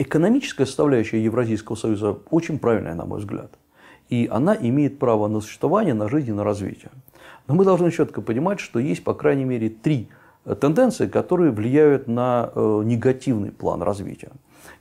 Экономическая составляющая Евразийского союза очень правильная, на мой взгляд. И она имеет право на существование, на жизнь и на развитие. Но мы должны четко понимать, что есть, по крайней мере, три э, тенденции, которые влияют на э, негативный план развития.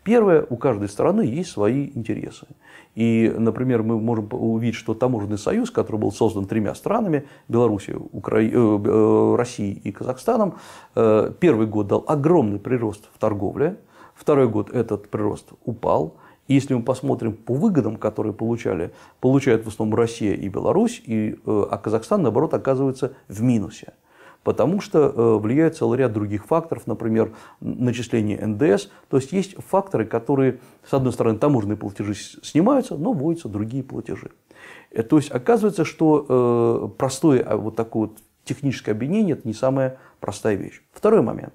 Первое, у каждой страны есть свои интересы. И, например, мы можем увидеть, что таможенный союз, который был создан тремя странами, Белоруссией, Укра... Э, Россией и Казахстаном, первый год дал огромный прирост в торговле, Второй год этот прирост упал. И если мы посмотрим по выгодам, которые получали, получают в основном Россия и Беларусь, и, э, а Казахстан, наоборот, оказывается в минусе. Потому что э, влияет целый ряд других факторов, например, начисление НДС. То есть есть факторы, которые, с одной стороны, таможенные платежи снимаются, но вводятся другие платежи. Э, то есть оказывается, что простое а вот такое вот техническое объединение – это не самая простая вещь. Второй момент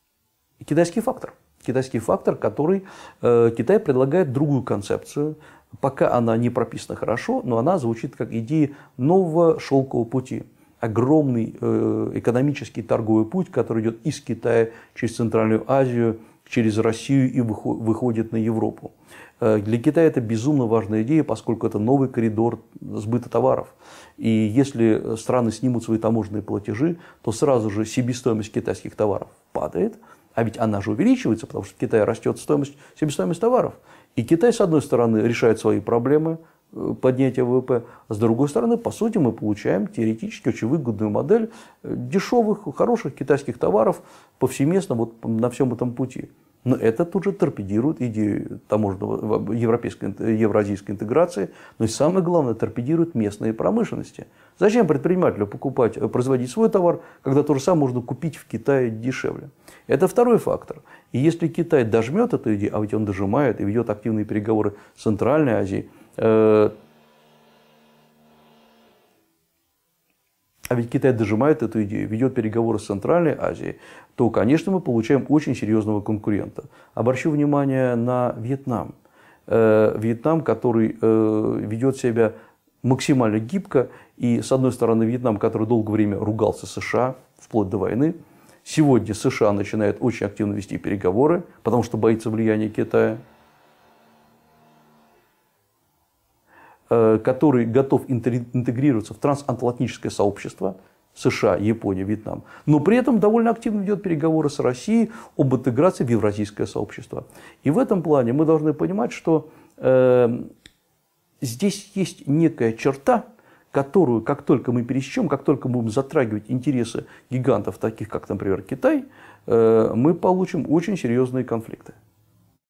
– китайский фактор – китайский фактор, который э, Китай предлагает другую концепцию. Пока она не прописана хорошо, но она звучит как идея нового шелкового пути. Огромный э, экономический торговый путь, который идет из Китая через Центральную Азию, через Россию и выходит на Европу. Э, для Китая это безумно важная идея, поскольку это новый коридор сбыта товаров. И если страны снимут свои таможенные платежи, то сразу же себестоимость китайских товаров падает, а ведь она же увеличивается, потому что в Китае растет стоимость, себестоимость товаров. И Китай, с одной стороны, решает свои проблемы э, поднятия ВВП, а с другой стороны, по сути, мы получаем теоретически очень выгодную модель э, дешевых, хороших китайских товаров повсеместно вот на всем этом пути. Но это тут же торпедирует идею таможенного европейской, евразийской интеграции, но и самое главное, торпедирует местные промышленности. Зачем предпринимателю покупать, э, производить свой товар, когда то же самое можно купить в Китае дешевле? Это второй фактор. И если Китай дожмет эту идею, а ведь он дожимает и ведет активные переговоры с Центральной Азией, э, а ведь Китай дожимает эту идею, ведет переговоры с Центральной Азией, то, конечно, мы получаем очень серьезного конкурента. Обращу внимание на Вьетнам. Э, Вьетнам, который э, ведет себя максимально гибко. И, с одной стороны, Вьетнам, который долгое время ругался США, вплоть до войны, сегодня США начинает очень активно вести переговоры, потому что боится влияния Китая. Э, который готов интегрироваться в трансатлантическое сообщество, США, Япония, Вьетнам. Но при этом довольно активно идет переговоры с Россией об интеграции в евразийское сообщество. И в этом плане мы должны понимать, что э, здесь есть некая черта, которую, как только мы пересечем, как только будем затрагивать интересы гигантов, таких как, например, Китай, э, мы получим очень серьезные конфликты.